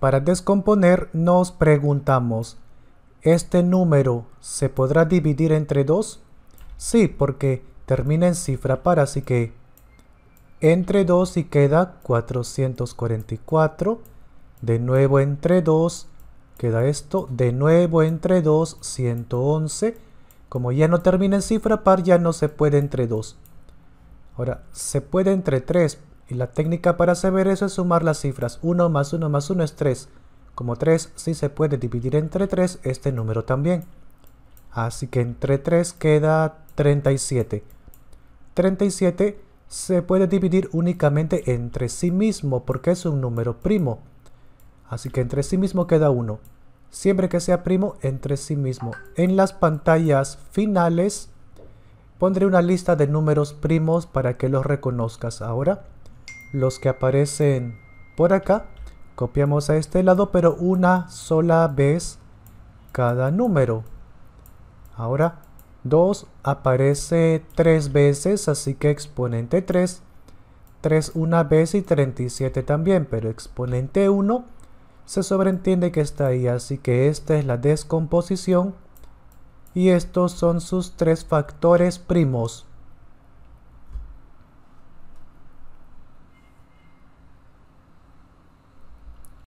Para descomponer nos preguntamos, ¿este número se podrá dividir entre 2? Sí, porque termina en cifra par, así que entre 2 y queda 444. De nuevo entre 2 queda esto. De nuevo entre 2, 111. Como ya no termina en cifra par, ya no se puede entre 2. Ahora, se puede entre 3, y la técnica para saber eso es sumar las cifras 1 más 1 más 1 es 3. Como 3 sí se puede dividir entre 3 este número también. Así que entre 3 queda 37. 37 se puede dividir únicamente entre sí mismo porque es un número primo. Así que entre sí mismo queda 1. Siempre que sea primo, entre sí mismo. En las pantallas finales pondré una lista de números primos para que los reconozcas ahora los que aparecen por acá, copiamos a este lado, pero una sola vez cada número. Ahora 2 aparece 3 veces, así que exponente 3. 3 una vez y 37 también, pero exponente 1 se sobreentiende que está ahí, así que esta es la descomposición. Y estos son sus tres factores primos.